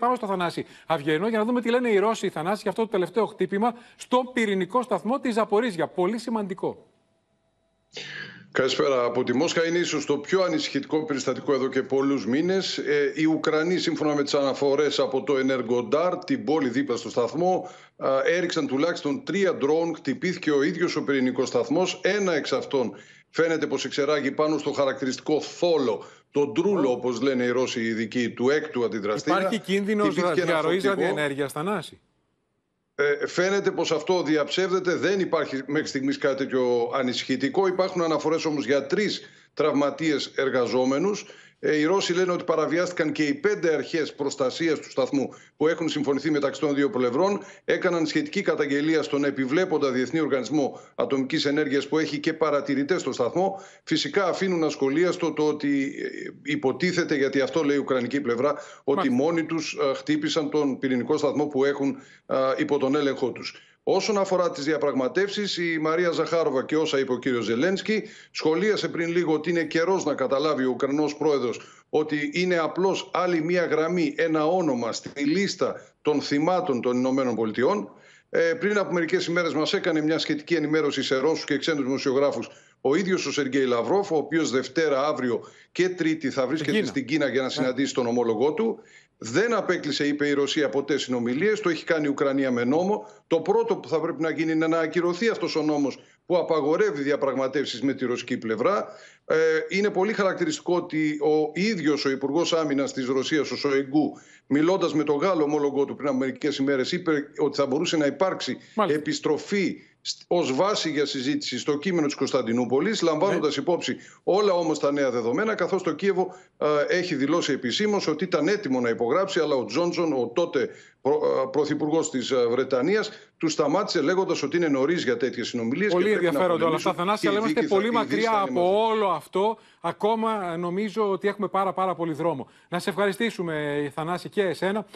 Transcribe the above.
Πάμε στο Θανάση Αυγενό για να δούμε τι λένε οι Ρώσοι οι Θανάση για αυτό το τελευταίο χτύπημα στον πυρηνικό σταθμό της Ζαπορίζια. Πολύ σημαντικό. Καλησπέρα. Από τη Μόσχα είναι ίσως το πιο ανησυχητικό περιστατικό εδώ και πολλούς μήνες. Ε, οι Ουκρανοί, σύμφωνα με τις αναφορές από το Ενεργοντάρ, την πόλη δίπλα στο σταθμό, έριξαν τουλάχιστον τρία ντρόουν. Χτυπήθηκε ο ίδιος ο πυρηνικός σταθμός. Ένα εξ αυτών φαίνεται πως εξεράγει πάνω στο χαρακτηριστικό θόλο, τον τρούλο, όπως λένε οι Ρώσοι ειδικοί, του έκτου αντιδραστήρα. Υπάρχει κίνδυνος διαρροή ραδιενέργειας, Θανάση. Ε, φαίνεται πως αυτό διαψεύδεται. Δεν υπάρχει μέχρι στιγμής κάτι τέτοιο ανησυχητικό. Υπάρχουν αναφορές όμως για τρεις τραυματίες εργαζόμενους ε, οι Ρώσοι λένε ότι παραβιάστηκαν και οι πέντε αρχές προστασίας του σταθμού που έχουν συμφωνηθεί μεταξύ των δύο πλευρών. Έκαναν σχετική καταγγελία στον επιβλέποντα Διεθνή Οργανισμό Ατομικής Ενέργειας που έχει και παρατηρητές στο σταθμό. Φυσικά αφήνουν στο το ότι ε, υποτίθεται, γιατί αυτό λέει η Ουκρανική πλευρά, ότι μόνοι τους ε, χτύπησαν τον πυρηνικό σταθμό που έχουν υπό τον έλεγχό τους. Όσον αφορά τις διαπραγματεύσεις, η Μαρία Ζαχάροβα και όσα είπε ο κύριος Ζελένσκι, σχολίασε πριν λίγο ότι είναι καιρός να καταλάβει ο Ουκρανός πρόεδρος ότι είναι απλώς άλλη μία γραμμή, ένα όνομα στη λίστα των θυμάτων των Ηνωμένων Πολιτειών. Ε, πριν από μερικές ημέρες, μας έκανε μια σχετική ενημέρωση σε Ρώσους και ξένους δημοσιογράφους ο ίδιος ο Σεργέη Λαυρόφ, ο οποίος Δευτέρα, αύριο και Τρίτη θα βρίσκεται στην Κίνα για να ναι. συναντήσει τον ομόλογό του. Δεν απέκλεισε, είπε η Ρωσία, ποτέ συνομιλίες. Το έχει κάνει η Ουκρανία με νόμο. Το πρώτο που θα πρέπει να γίνει είναι να ακυρωθεί αυτός ο νόμος που απαγορεύει διαπραγματεύσεις με τη ρωσική πλευρά. Ε, είναι πολύ χαρακτηριστικό ότι ο ίδιος ο Υπουργός Άμυνας της Ρωσίας, ο Σοεγκού, μιλώντας με τον Γάλλο ομόλογο του πριν από μερικές ημέρες, είπε ότι θα μπορούσε να υπάρξει επιστροφή ως βάση για συζήτηση στο κείμενο της Κωνσταντινούπολης, ναι. λαμβάνοντας υπόψη όλα όμως τα νέα δεδομένα, καθώς το Κίεβο ε, έχει δηλώσει επισήμως ότι ήταν έτοιμο να υπογράψει, αλλά ο Τζόνσον, ο τότε ε, πρωθυπουργός της ε, Βρετανίας, του σταμάτησε λέγοντας ότι είναι νωρίς για τέτοιες συνομιλίες. Πολύ ενδιαφέροντα όλα αυτά, Θανάση, αλλά είμαστε πολύ μακριά από όλο αυτό. Ακόμα νομίζω ότι έχουμε πάρα, πάρα πολύ δρόμο. Να σε ευχαριστήσουμε, Θανάση, και εσένα.